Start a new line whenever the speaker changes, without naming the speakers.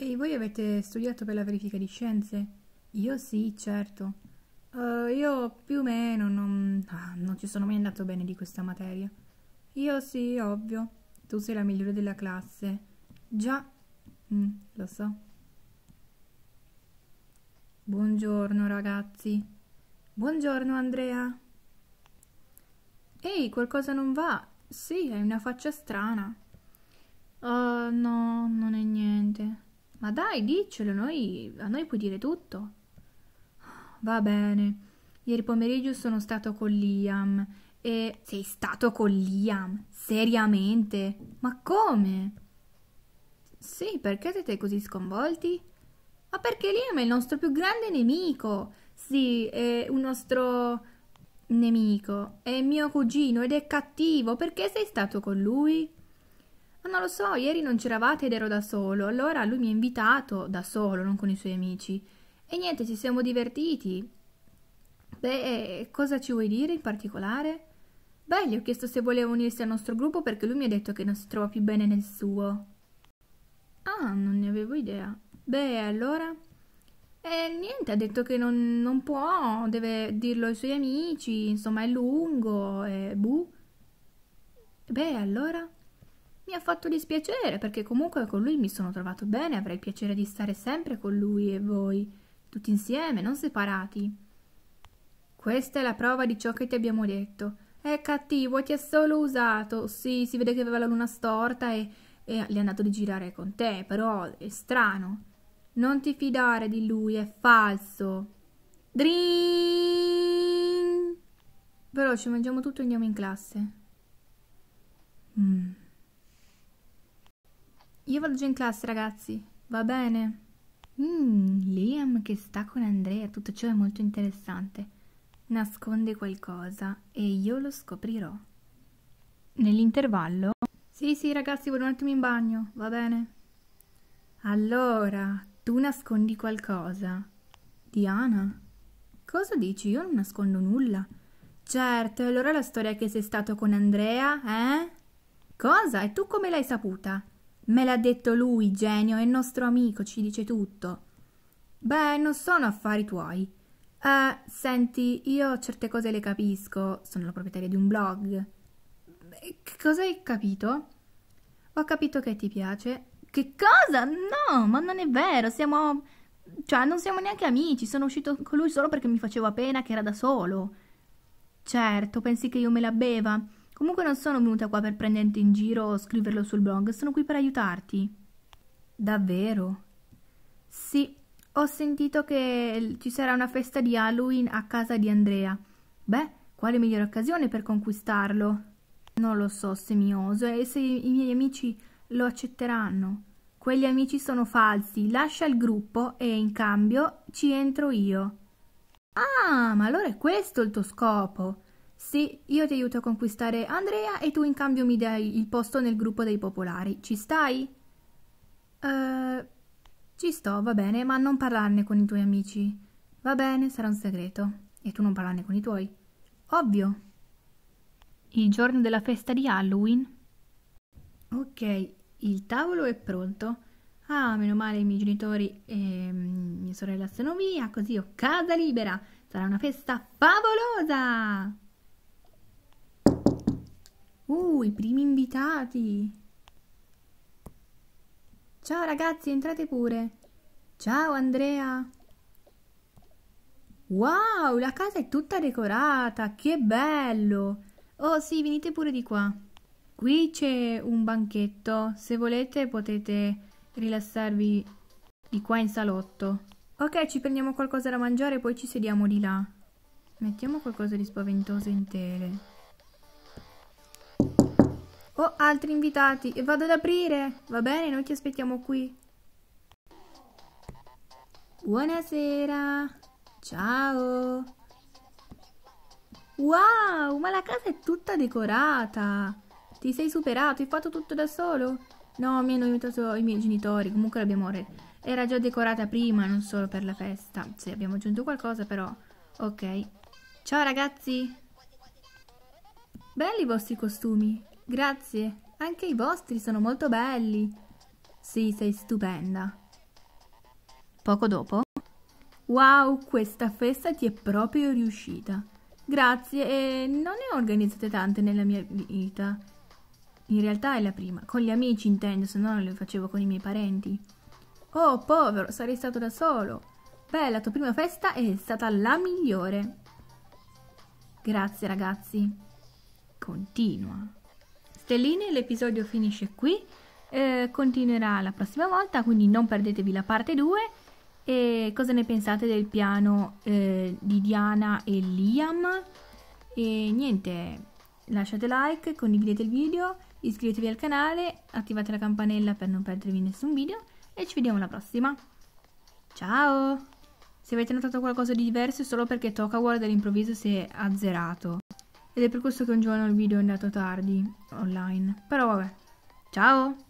Ehi, voi avete studiato per la verifica di scienze? Io sì, certo. Uh, io più o meno non... Ah, non ci sono mai andato bene di questa materia. Io sì, ovvio. Tu sei la migliore della classe. Già, mm, lo so. Buongiorno ragazzi. Buongiorno Andrea. Ehi, qualcosa non va. Sì, hai una faccia strana. Oh, no, non è niente. Ma dai, diccelo, noi, a noi puoi dire tutto. Va bene. Ieri pomeriggio sono stato con Liam e... Sei stato con Liam? Seriamente? Ma come? Sì, perché siete così sconvolti? Ma perché Liam è il nostro più grande nemico. Sì, è un nostro nemico. È mio cugino ed è cattivo. Perché sei stato con lui? non lo so, ieri non c'eravate ed ero da solo, allora lui mi ha invitato da solo, non con i suoi amici. E niente, ci siamo divertiti. Beh, cosa ci vuoi dire in particolare? Beh, gli ho chiesto se voleva unirsi al nostro gruppo perché lui mi ha detto che non si trova più bene nel suo. Ah, non ne avevo idea. Beh, allora? Eh, niente, ha detto che non, non può, deve dirlo ai suoi amici, insomma è lungo, e buh. Beh, allora? mi ha fatto dispiacere perché comunque con lui mi sono trovato bene, avrei il piacere di stare sempre con lui e voi, tutti insieme, non separati. Questa è la prova di ciò che ti abbiamo detto. È cattivo, ti ha solo usato. Sì, si vede che aveva la luna storta e, e le è andato di girare con te, però è strano. Non ti fidare di lui, è falso. Drin! ci mangiamo tutto e andiamo in classe. Mmm. Io vado già in classe, ragazzi. Va bene. Mmm, Liam che sta con Andrea, tutto ciò è molto interessante. Nasconde qualcosa e io lo scoprirò. Nell'intervallo... Sì, sì, ragazzi, vado un attimo in bagno, va bene? Allora, tu nascondi qualcosa. Diana? Cosa dici? Io non nascondo nulla. Certo, allora la storia che sei stato con Andrea, eh? Cosa? E tu come l'hai saputa? Me l'ha detto lui, genio, è nostro amico, ci dice tutto. Beh, non sono affari tuoi. Eh, senti, io certe cose le capisco, sono la proprietaria di un blog. Eh, cosa hai capito? Ho capito che ti piace. Che cosa? No, ma non è vero, siamo... Cioè, non siamo neanche amici, sono uscito con lui solo perché mi faceva pena che era da solo. Certo, pensi che io me la beva? Comunque non sono venuta qua per prenderti in giro o scriverlo sul blog, sono qui per aiutarti. Davvero? Sì, ho sentito che ci sarà una festa di Halloween a casa di Andrea. Beh, quale migliore occasione per conquistarlo? Non lo so se mi oso e se i miei amici lo accetteranno. Quegli amici sono falsi, lascia il gruppo e in cambio ci entro io. Ah, ma allora è questo il tuo scopo. Sì, io ti aiuto a conquistare Andrea e tu in cambio mi dai il posto nel gruppo dei popolari. Ci stai? Uh, ci sto, va bene, ma non parlarne con i tuoi amici. Va bene, sarà un segreto. E tu non parlarne con i tuoi? Ovvio. Il giorno della festa di Halloween? Ok, il tavolo è pronto. Ah, meno male i miei genitori e mia sorella sono via, così ho casa libera. Sarà una festa favolosa! Uh, i primi invitati! Ciao ragazzi, entrate pure! Ciao Andrea! Wow, la casa è tutta decorata, che bello! Oh sì, venite pure di qua. Qui c'è un banchetto, se volete potete rilassarvi di qua in salotto. Ok, ci prendiamo qualcosa da mangiare e poi ci sediamo di là. Mettiamo qualcosa di spaventoso in tele. Ho altri invitati e vado ad aprire. Va bene, noi ti aspettiamo qui. Buonasera. Ciao. Wow, ma la casa è tutta decorata. Ti sei superato, hai fatto tutto da solo? No, mi hanno aiutato i miei genitori, comunque l'abbiamo Era già decorata prima, non solo per la festa. Sì, abbiamo aggiunto qualcosa però. Ok. Ciao ragazzi. Belli i vostri costumi. Grazie, anche i vostri sono molto belli. Sì, sei stupenda. Poco dopo. Wow, questa festa ti è proprio riuscita. Grazie, e non ne ho organizzate tante nella mia vita. In realtà è la prima. Con gli amici intendo, se no non le facevo con i miei parenti. Oh, povero, sarei stato da solo. Beh, la tua prima festa è stata la migliore. Grazie ragazzi. Continua stelline, l'episodio finisce qui, eh, continuerà la prossima volta, quindi non perdetevi la parte 2. E cosa ne pensate del piano eh, di Diana e Liam? E niente, lasciate like, condividete il video, iscrivetevi al canale, attivate la campanella per non perdervi nessun video e ci vediamo alla prossima. Ciao! Se avete notato qualcosa di diverso è solo perché Tokawar all'improvviso si è azzerato ed è per questo che un giorno il video è andato tardi online. Però vabbè. Ciao!